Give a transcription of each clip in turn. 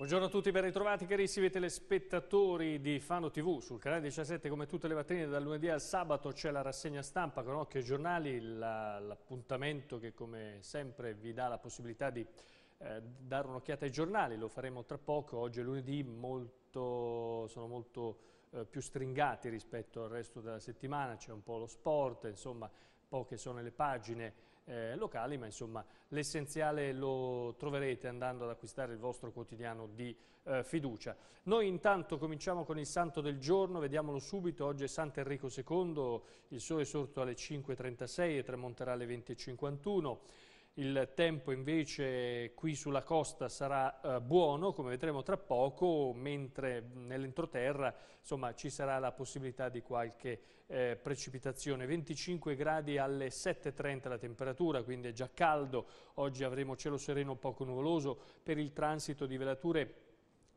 Buongiorno a tutti, ben ritrovati carissimi telespettatori di Fano TV. Sul canale 17, come tutte le mattine, dal lunedì al sabato c'è la rassegna stampa con occhio ai giornali, l'appuntamento che come sempre vi dà la possibilità di eh, dare un'occhiata ai giornali. Lo faremo tra poco, oggi è lunedì, molto, sono molto eh, più stringati rispetto al resto della settimana, c'è un po' lo sport, insomma poche sono le pagine eh, locali, ma insomma l'essenziale lo troverete andando ad acquistare il vostro quotidiano di eh, fiducia. Noi intanto cominciamo con il santo del giorno, vediamolo subito, oggi è Sant'Enrico II, il sole è sorto alle 5.36 e tramonterà alle 20.51 il tempo invece qui sulla costa sarà eh, buono, come vedremo tra poco, mentre nell'entroterra ci sarà la possibilità di qualche eh, precipitazione. 25 gradi alle 7.30 la temperatura, quindi è già caldo. Oggi avremo cielo sereno poco nuvoloso per il transito di velature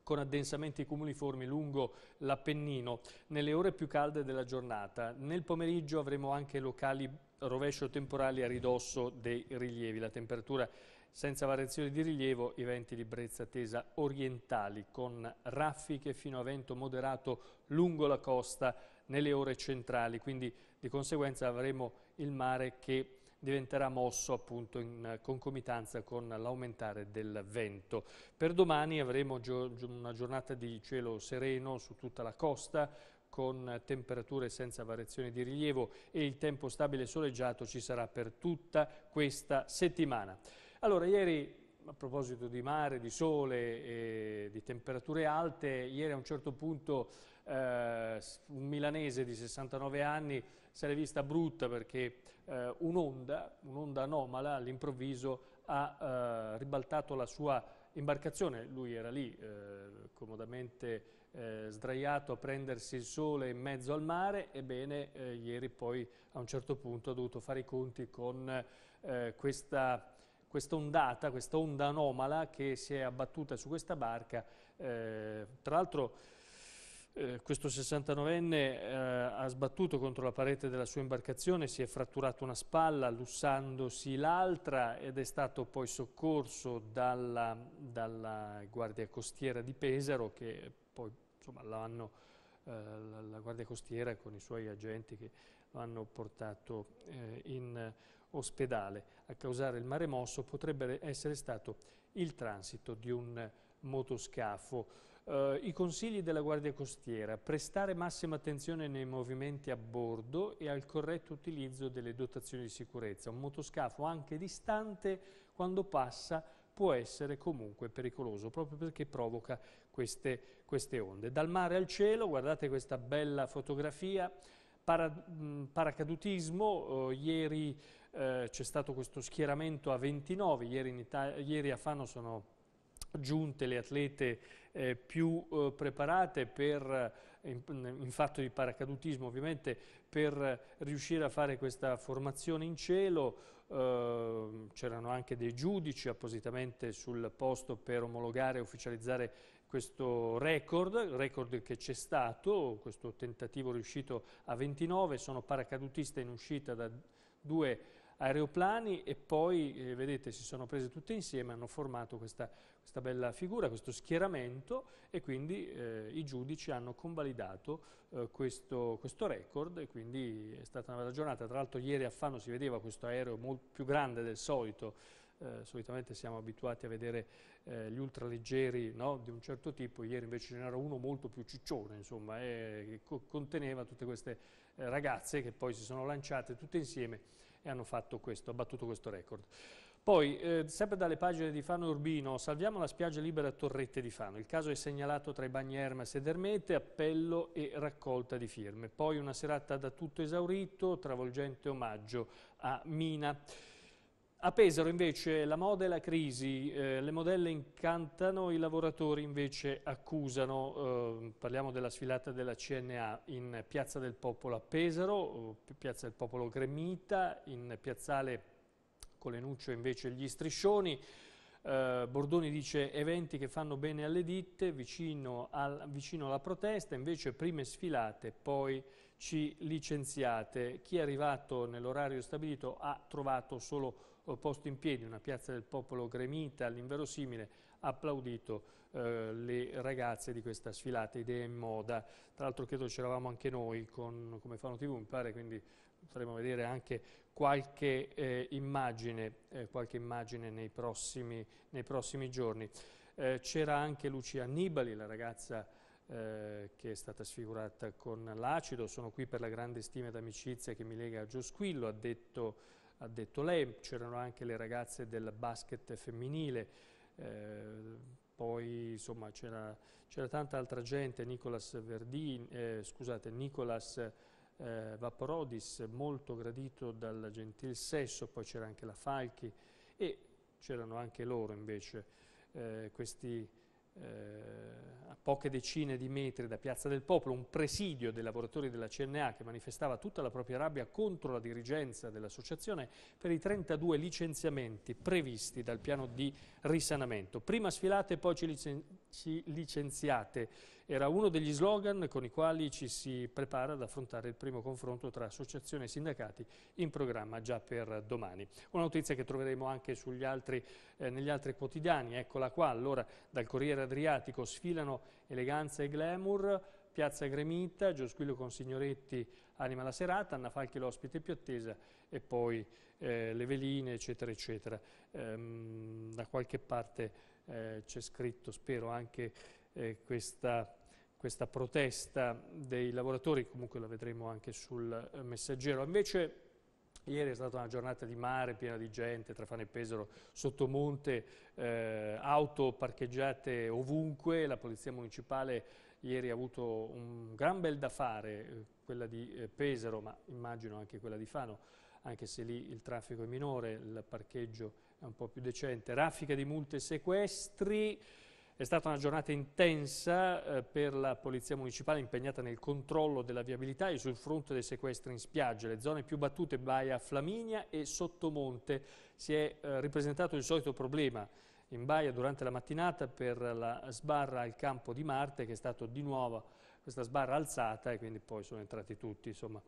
con addensamenti comuniformi lungo l'Appennino nelle ore più calde della giornata. Nel pomeriggio avremo anche locali rovescio temporali a ridosso dei rilievi. La temperatura senza variazioni di rilievo, i venti di brezza tesa orientali con raffiche fino a vento moderato lungo la costa nelle ore centrali, quindi di conseguenza avremo il mare che diventerà mosso appunto in concomitanza con l'aumentare del vento. Per domani avremo una giornata di cielo sereno su tutta la costa, con temperature senza variazioni di rilievo e il tempo stabile soleggiato ci sarà per tutta questa settimana. Allora, ieri a proposito di mare, di sole e di temperature alte, ieri a un certo punto eh, un milanese di 69 anni se l'è vista brutta perché eh, un'onda, un'onda anomala all'improvviso ha eh, ribaltato la sua imbarcazione, lui era lì eh, comodamente eh, sdraiato a prendersi il sole in mezzo al mare, ebbene eh, ieri poi a un certo punto ha dovuto fare i conti con eh, questa questa ondata, questa onda anomala che si è abbattuta su questa barca. Eh, tra l'altro eh, questo 69enne eh, ha sbattuto contro la parete della sua imbarcazione, si è fratturato una spalla lussandosi l'altra ed è stato poi soccorso dalla, dalla Guardia Costiera di Pesaro che poi l'hanno, eh, la, la, Guardia Costiera con i suoi agenti che lo hanno portato eh, in ospedale. A causare il mare mosso potrebbe essere stato il transito di un motoscafo. Uh, I consigli della Guardia Costiera, prestare massima attenzione nei movimenti a bordo e al corretto utilizzo delle dotazioni di sicurezza. Un motoscafo anche distante quando passa può essere comunque pericoloso proprio perché provoca queste, queste onde. Dal mare al cielo, guardate questa bella fotografia, para, mh, mm, paracadutismo, uh, ieri uh, c'è stato questo schieramento a 29, ieri, ieri a Fano sono giunte le atlete eh, più eh, preparate per, eh, in, in, fatto di paracadutismo ovviamente, per riuscire a fare questa formazione in cielo. Eh, C'erano anche dei giudici appositamente sul posto per omologare e ufficializzare questo record, record che c'è stato, questo tentativo riuscito a 29, sono paracadutista in uscita da due aeroplani e poi, eh, vedete, si sono prese tutte insieme, hanno formato questa, questa bella figura, questo schieramento e quindi eh, i giudici hanno convalidato eh, questo, questo, record e quindi è stata una bella giornata. Tra l'altro ieri a Fano si vedeva questo aereo molto più grande del solito, eh, solitamente siamo abituati a vedere eh, gli ultraleggeri no, di un certo tipo, ieri invece ce n'era uno molto più ciccione, insomma, eh, che co conteneva tutte queste ragazze che poi si sono lanciate tutte insieme e hanno questo, battuto questo record. Poi, eh, sempre dalle pagine di Fano Urbino, salviamo la spiaggia libera a Torrette di Fano. Il caso è segnalato tra i bagni Hermes ed Ermete, appello e raccolta di firme. Poi una serata da tutto esaurito, travolgente omaggio a Mina. A Pesaro invece la moda e la crisi, eh, le modelle incantano, i lavoratori invece accusano, eh, parliamo della sfilata della CNA in Piazza del Popolo a Pesaro, eh, Piazza del Popolo Gremita, in Piazzale Colenuccio invece gli striscioni, eh, Bordoni dice eventi che fanno bene alle ditte, vicino, al, vicino alla protesta, invece prime sfilate, poi ci licenziate. Chi è arrivato nell'orario stabilito ha trovato solo posto in piedi una piazza del popolo gremita all'inverosimile, ha applaudito eh, le ragazze di questa sfilata Idee in Moda. Tra l'altro credo c'eravamo anche noi con Come Fano TV, mi pare, quindi potremo vedere anche qualche, eh, immagine, eh, qualche immagine, nei, prossimi, nei prossimi giorni. Eh, c'era anche Lucia Annibali, la ragazza eh, che è stata sfigurata con l'acido. Sono qui per la grande stima ed amicizia che mi lega a Giosquillo, ha detto ha detto lei, c'erano anche le ragazze del basket femminile, eh, poi insomma c'era tanta altra gente, Nicolas, Verdini, eh, scusate, Nicolas eh, Vaporodis, molto gradito dal gentil sesso, poi c'era anche la Falchi e c'erano anche loro invece eh, questi eh, a poche decine di metri da Piazza del Popolo un presidio dei lavoratori della CNA che manifestava tutta la propria rabbia contro la dirigenza dell'associazione per i 32 licenziamenti previsti dal piano di risanamento. Prima sfilate e poi ci licenziate era uno degli slogan con i quali ci si prepara ad affrontare il primo confronto tra associazioni e sindacati in programma già per domani. Una notizia che troveremo anche altri, eh, negli altri quotidiani, eccola qua, allora dal Corriere Adriatico sfilano eleganza e glamour, Piazza Gremita, Giosquillo con Signoretti, Anima la serata, Anna Falchi l'ospite più attesa e poi eh, le veline eccetera eccetera. Ehm, da qualche parte eh, c'è scritto, spero anche eh, questa, questa, protesta dei lavoratori, comunque la vedremo anche sul eh, messaggero. Invece Ieri è stata una giornata di mare piena di gente, tra Fane e Pesaro, Sottomonte, eh, auto parcheggiate ovunque. La Polizia Municipale ieri ha avuto un gran bel da fare, eh, quella di eh, Pesaro, ma immagino anche quella di Fano, anche se lì il traffico è minore, il parcheggio è un po' più decente. Raffica di multe e sequestri. È stata una giornata intensa eh, per la Polizia Municipale impegnata nel controllo della viabilità e sul fronte dei sequestri in spiaggia. Le zone più battute, Baia Flaminia e Sottomonte, si è eh, ripresentato il solito problema in Baia durante la mattinata per la sbarra al campo di Marte che è stata di nuovo questa sbarra alzata e quindi poi sono entrati tutti. Insomma.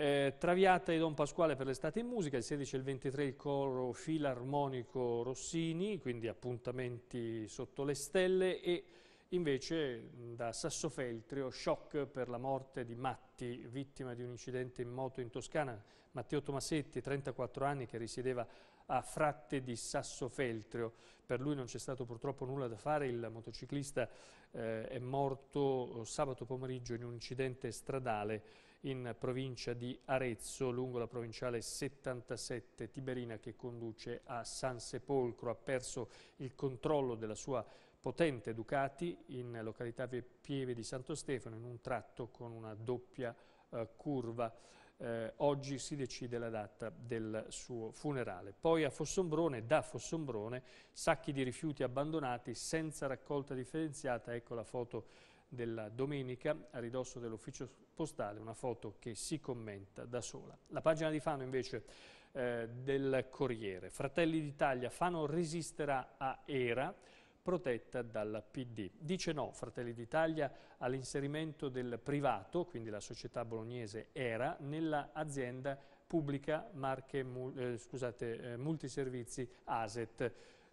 Eh, Traviata e Don Pasquale per l'estate in musica, il 16 e il 23 il coro filarmonico Rossini, quindi appuntamenti sotto le stelle e invece da Sassofeltrio shock per la morte di Matti, vittima di un incidente in moto in Toscana, Matteo Tomasetti, 34 anni, che risiedeva a Fratte di Sassofeltrio. Per lui non c'è stato purtroppo nulla da fare, il motociclista eh, è morto eh, sabato pomeriggio in un incidente stradale in provincia di Arezzo, lungo la provinciale 77 Tiberina che conduce a San Sepolcro. Ha perso il controllo della sua potente Ducati in località Pieve di Santo Stefano in un tratto con una doppia eh, curva. Eh, oggi si decide la data del suo funerale. Poi a Fossombrone, da Fossombrone, sacchi di rifiuti abbandonati senza raccolta differenziata, ecco la foto della domenica a ridosso dell'ufficio postale, una foto che si commenta da sola. La pagina di Fano invece eh, del Corriere. Fratelli d'Italia, Fano resisterà a Era protetta dalla PD. Dice no Fratelli d'Italia all'inserimento del privato, quindi la società bolognese ERA, nella azienda pubblica Marche, eh, scusate, eh, Multiservizi ASET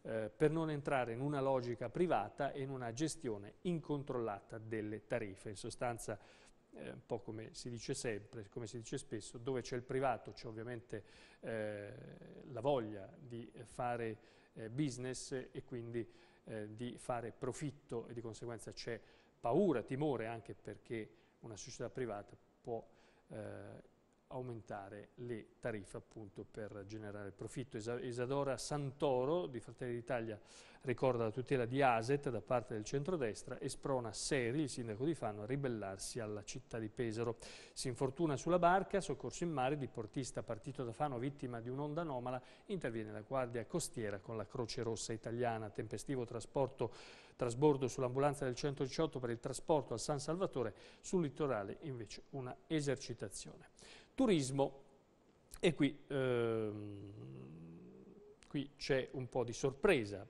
eh, per non entrare in una logica privata e in una gestione incontrollata delle tariffe. In sostanza eh, un po' come si dice sempre, come si dice spesso, dove c'è il privato c'è ovviamente eh, la voglia di fare eh, business e quindi eh, di fare profitto e di conseguenza c'è paura, timore anche perché una società privata può eh, aumentare le tariffe appunto per generare profitto. Isadora Santoro di Fratelli d'Italia ricorda la tutela di Aset da parte del centrodestra e sprona Seri, il sindaco di Fano, a ribellarsi alla città di Pesaro. Si infortuna sulla barca, soccorso in mare di portista partito da Fano vittima di un'onda anomala, interviene la Guardia Costiera con la Croce Rossa Italiana, tempestivo trasporto trasbordo sull'ambulanza del 118 per il trasporto a San Salvatore, sul litorale invece una esercitazione. Turismo, e qui, ehm, qui c'è un po' di sorpresa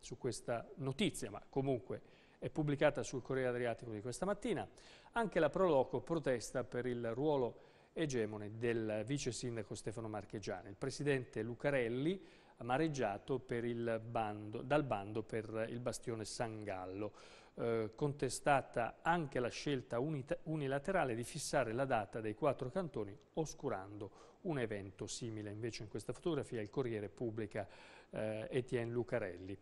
su questa notizia, ma comunque è pubblicata sul Corriere Adriatico di questa mattina. Anche la Proloco protesta per il ruolo egemone del vice sindaco Stefano Marchegiani. Il presidente Lucarelli amareggiato bando, dal bando per il bastione San Gallo, eh, contestata anche la scelta unilaterale di fissare la data dei quattro cantoni, oscurando un evento simile. Invece in questa fotografia il Corriere pubblica eh, Etienne Lucarelli.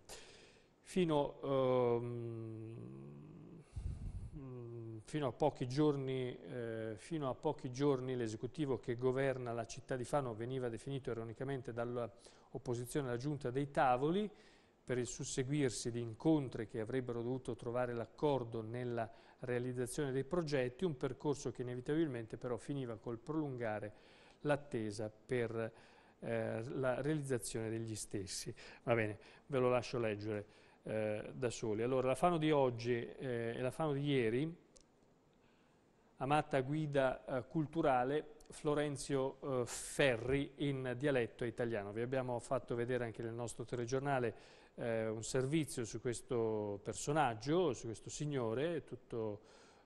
Fino... Ehm, mm, Fino a, giorni, eh, pochi giorni, l'esecutivo che governa la città di Fano veniva definito ironicamente dal opposizione alla giunta dei tavoli per il susseguirsi di incontri che avrebbero dovuto trovare l'accordo nella realizzazione dei progetti, un percorso che inevitabilmente però finiva col prolungare l'attesa per eh, la realizzazione degli stessi. Va bene, ve lo lascio leggere eh, da soli. Allora, la Fano di oggi eh, e la Fano di ieri, amata guida eh, culturale, Florenzio eh, Ferri in dialetto italiano. Vi abbiamo fatto vedere anche nel nostro telegiornale eh, un servizio su questo personaggio, su questo signore, tutto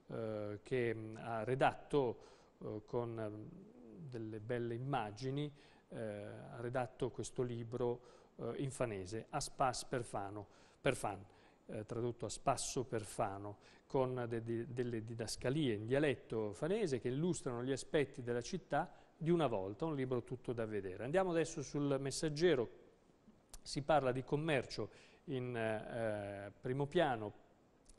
eh, che mm, ha redatto eh, con mm, delle belle immagini, eh, ha redatto questo libro eh, in fanese, Aspas per, Fano, per Fan eh, tradotto a spasso per Fano, con de, de, delle didascalie in dialetto fanese che illustrano gli aspetti della città di una volta, un libro tutto da vedere. Andiamo adesso sul messaggero, si parla di commercio in eh, eh primo piano,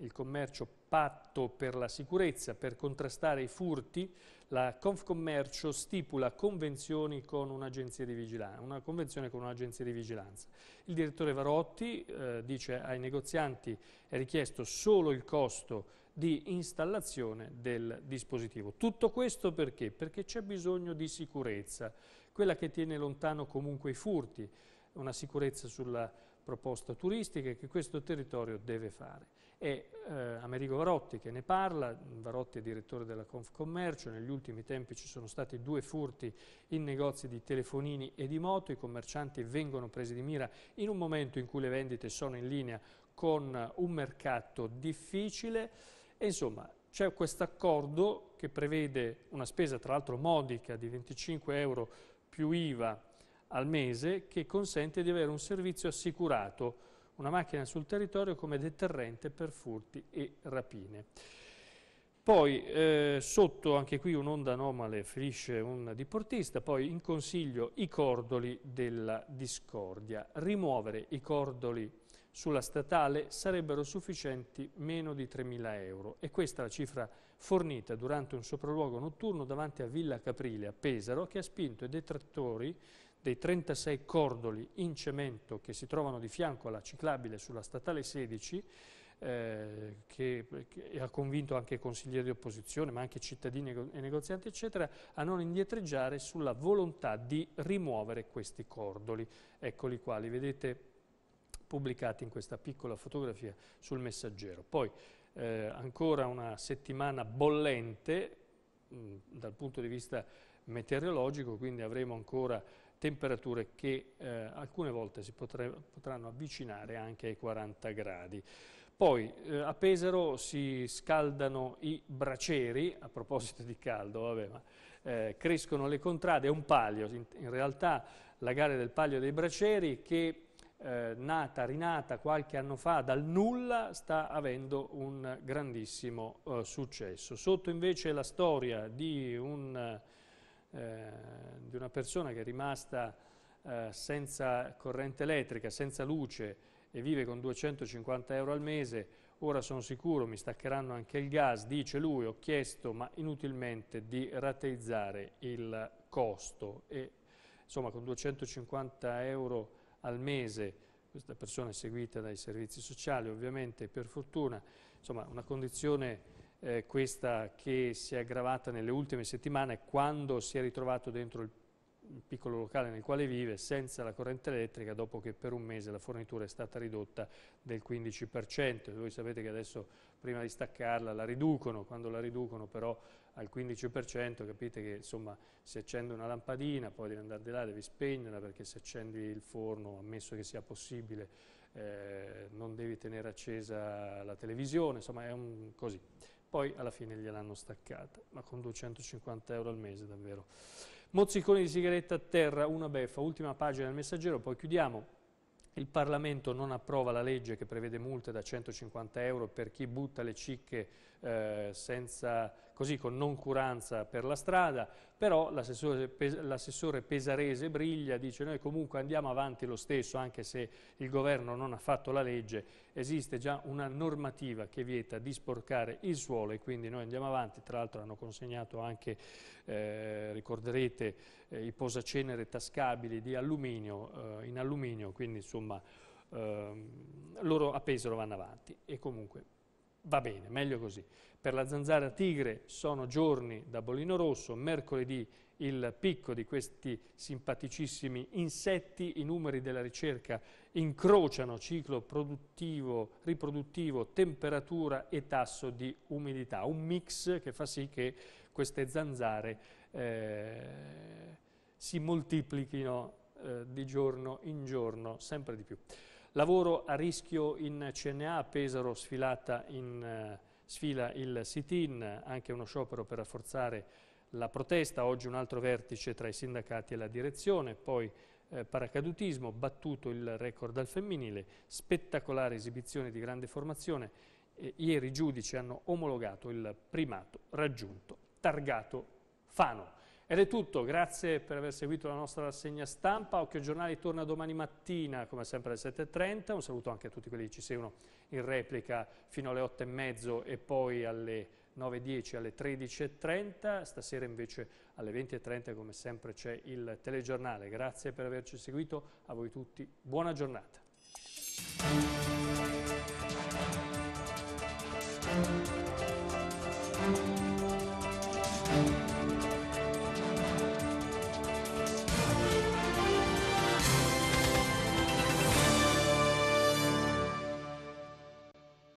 il commercio patto per la sicurezza per contrastare i furti, la Confcommercio stipula convenzioni con un'agenzia di vigilanza, una convenzione con un'agenzia di vigilanza. Il direttore Varotti eh, dice ai negozianti è richiesto solo il costo di installazione del dispositivo. Tutto questo perché? Perché c'è bisogno di sicurezza, quella che tiene lontano comunque i furti, una sicurezza sulla proposta turistica che questo territorio deve fare e eh, Amerigo Varotti che ne parla, Varotti è direttore della Confcommercio, negli ultimi tempi ci sono stati due furti in negozi di telefonini e di moto, i commercianti vengono presi di mira in un momento in cui le vendite sono in linea con un mercato difficile e insomma c'è questo accordo che prevede una spesa tra l'altro modica di 25 euro più IVA al mese che consente di avere un servizio assicurato una macchina sul territorio come deterrente per furti e rapine. Poi eh, sotto anche qui un'onda anomale ferisce un diportista, poi in consiglio i cordoli della discordia. Rimuovere i cordoli sulla statale sarebbero sufficienti meno di 3.000 euro e questa è la cifra fornita durante un sopralluogo notturno davanti a Villa Caprile a Pesaro che ha spinto i detrattori dei 36 cordoli in cemento che si trovano di fianco alla ciclabile sulla statale 16, eh, che, che, ha convinto anche consiglieri di opposizione, ma anche cittadini e negozianti, eccetera, a non indietreggiare sulla volontà di rimuovere questi cordoli. Eccoli qua, li vedete pubblicati in questa piccola fotografia sul messaggero. Poi eh, ancora una settimana bollente mh, mm, dal punto di vista meteorologico, quindi avremo ancora temperature che eh, alcune volte si potre, potranno avvicinare anche ai 40 gradi. Poi eh, a Pesaro si scaldano i braceri, a proposito di caldo, vabbè, ma, eh, crescono le contrade, è un palio, in, in, realtà la gara del palio dei braceri che eh, nata, rinata qualche anno fa dal nulla, sta avendo un grandissimo eh, successo. Sotto invece la storia di un eh, di una persona che è rimasta eh, senza corrente elettrica, senza luce e vive con 250 euro al mese, ora sono sicuro mi staccheranno anche il gas, dice lui, ho chiesto ma inutilmente di rateizzare il costo e insomma con 250 euro al mese questa persona è seguita dai servizi sociali ovviamente per fortuna, insomma una condizione eh, questa che si è aggravata nelle ultime settimane quando si è ritrovato dentro il piccolo locale nel quale vive senza la corrente elettrica dopo che per un mese la fornitura è stata ridotta del 15%. Voi sapete che adesso prima di staccarla la riducono, quando la riducono però al 15% capite che insomma si accende una lampadina, poi devi andare di là, devi spegnerla perché se accendi il forno, ammesso che sia possibile, eh, non devi tenere accesa la televisione, insomma è un così poi alla fine gliel'hanno staccata, ma con 250 euro al mese davvero. Mozziconi di sigaretta a terra, una beffa, ultima pagina del messaggero, poi chiudiamo. Il Parlamento non approva la legge che prevede multe da 150 euro per chi butta le cicche eh, senza, così, con noncuranza per la strada, però l'assessore Pesarese Briglia dice noi comunque andiamo avanti lo stesso anche se il governo non ha fatto la legge, esiste già una normativa che vieta di sporcare il suolo e quindi noi andiamo avanti, tra l'altro hanno consegnato anche, eh, ricorderete, eh, i posacenere tascabili alluminio, eh, in alluminio, quindi insomma ehm, loro a Pesaro vanno avanti e comunque va bene, meglio così. Per la zanzara tigre sono giorni da bolino rosso, mercoledì il picco di questi simpaticissimi insetti, i numeri della ricerca incrociano ciclo produttivo, riproduttivo, temperatura e tasso di umidità, un mix che fa sì che queste zanzare eh, si moltiplichino eh, di giorno in giorno sempre di più. Lavoro a rischio in CNA, Pesaro sfilata in, eh, sfila il sit-in, anche uno sciopero per rafforzare la protesta, oggi un altro vertice tra i sindacati e la direzione, poi eh, paracadutismo, battuto il record al femminile, spettacolare esibizione di grande formazione, eh, ieri i giudici hanno omologato il primato raggiunto, targato Fano. Ed è tutto, grazie per aver seguito la nostra rassegna stampa. Occhio Giornale torna domani mattina, come sempre alle 7.30. Un saluto anche a tutti quelli che ci seguono in replica fino alle 8.30 e poi alle 9.10, alle 13.30. Stasera invece alle 20.30, come sempre, c'è il telegiornale. Grazie per averci seguito. A voi tutti, buona giornata.